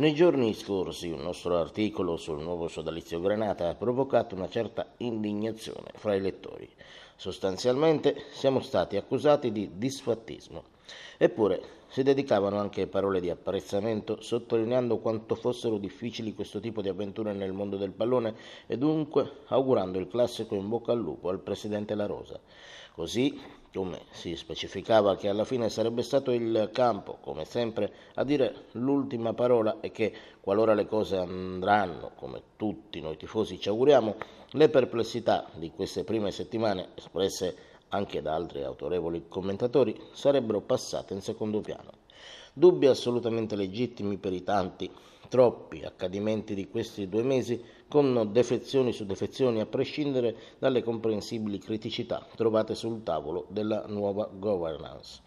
Nei giorni scorsi un nostro articolo sul nuovo sodalizio Granata ha provocato una certa indignazione fra i lettori. Sostanzialmente siamo stati accusati di disfattismo. Eppure si dedicavano anche parole di apprezzamento, sottolineando quanto fossero difficili questo tipo di avventure nel mondo del pallone e dunque augurando il classico in bocca al lupo al presidente La Rosa. Così come si specificava che alla fine sarebbe stato il campo, come sempre, a dire l'ultima parola e che, qualora le cose andranno come tutti noi tifosi ci auguriamo, le perplessità di queste prime settimane, espresse anche da altri autorevoli commentatori, sarebbero passate in secondo piano. Dubbi assolutamente legittimi per i tanti, troppi accadimenti di questi due mesi con defezioni su defezioni a prescindere dalle comprensibili criticità trovate sul tavolo della nuova governance.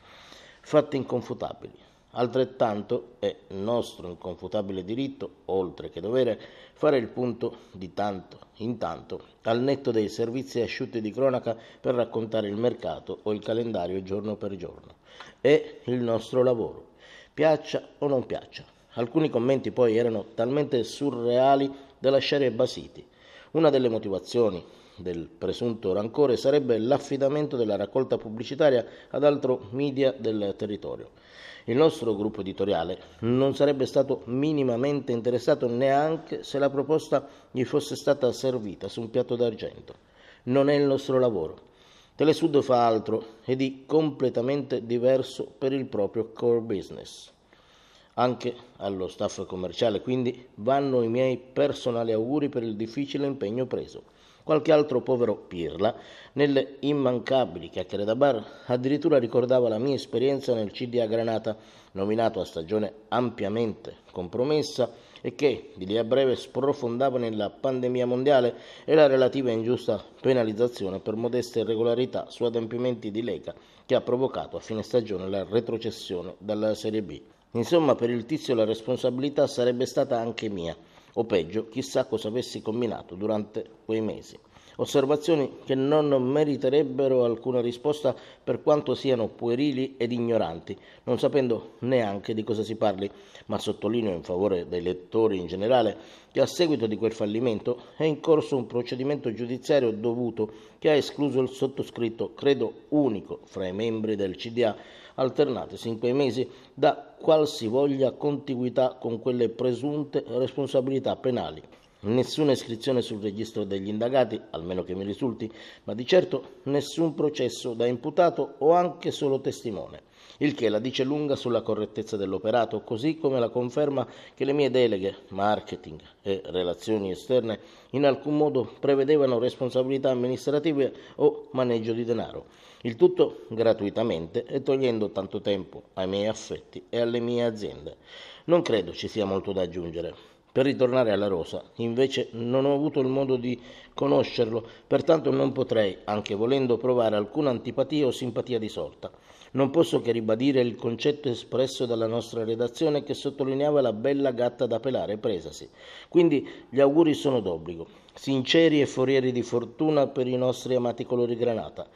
Fatti inconfutabili. Altrettanto è nostro inconfutabile diritto, oltre che dovere, fare il punto di tanto in tanto, al netto dei servizi asciutti di cronaca per raccontare il mercato o il calendario giorno per giorno. È il nostro lavoro, piaccia o non piaccia. Alcuni commenti poi erano talmente surreali da lasciare basiti. Una delle motivazioni del presunto rancore sarebbe l'affidamento della raccolta pubblicitaria ad altro media del territorio. Il nostro gruppo editoriale non sarebbe stato minimamente interessato neanche se la proposta gli fosse stata servita su un piatto d'argento. Non è il nostro lavoro. Telesud fa altro e di completamente diverso per il proprio core business anche allo staff commerciale, quindi vanno i miei personali auguri per il difficile impegno preso. Qualche altro povero Pirla, nelle immancabili chiacchiere da bar, addirittura ricordava la mia esperienza nel CDA Granata, nominato a stagione ampiamente compromessa e che di lì a breve sprofondava nella pandemia mondiale e la relativa ingiusta penalizzazione per modeste irregolarità su adempimenti di Lega che ha provocato a fine stagione la retrocessione dalla Serie B Insomma, per il tizio la responsabilità sarebbe stata anche mia, o peggio, chissà cosa avessi combinato durante quei mesi. Osservazioni che non meriterebbero alcuna risposta per quanto siano puerili ed ignoranti, non sapendo neanche di cosa si parli, ma sottolineo in favore dei lettori in generale che a seguito di quel fallimento è in corso un procedimento giudiziario dovuto che ha escluso il sottoscritto, credo unico fra i membri del CDA, alternatesi in quei mesi da qualsivoglia contiguità con quelle presunte responsabilità penali. Nessuna iscrizione sul registro degli indagati, almeno che mi risulti, ma di certo nessun processo da imputato o anche solo testimone il che la dice lunga sulla correttezza dell'operato, così come la conferma che le mie deleghe, marketing e relazioni esterne, in alcun modo prevedevano responsabilità amministrative o maneggio di denaro. Il tutto gratuitamente e togliendo tanto tempo ai miei affetti e alle mie aziende. Non credo ci sia molto da aggiungere per ritornare alla Rosa. Invece non ho avuto il modo di conoscerlo, pertanto non potrei, anche volendo provare alcuna antipatia o simpatia di sorta. Non posso che ribadire il concetto espresso dalla nostra redazione che sottolineava la bella gatta da pelare presasi. Quindi gli auguri sono d'obbligo, sinceri e forieri di fortuna per i nostri amati colori granata.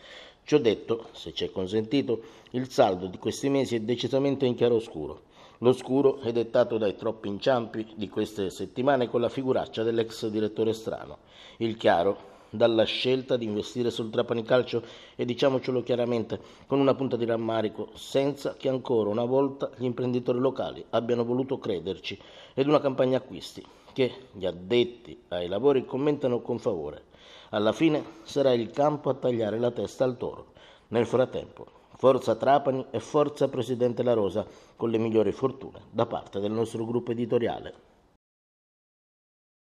Ciò detto, se ci è consentito, il saldo di questi mesi è decisamente in chiaroscuro. L'oscuro è dettato dai troppi inciampi di queste settimane con la figuraccia dell'ex direttore strano. Il chiaro dalla scelta di investire sul Trapani Calcio e diciamocelo chiaramente con una punta di rammarico, senza che ancora una volta gli imprenditori locali abbiano voluto crederci ed una campagna acquisti che gli addetti ai lavori commentano con favore. Alla fine sarà il campo a tagliare la testa al toro. Nel frattempo Forza Trapani e forza Presidente La Rosa, con le migliori fortune da parte del nostro gruppo editoriale.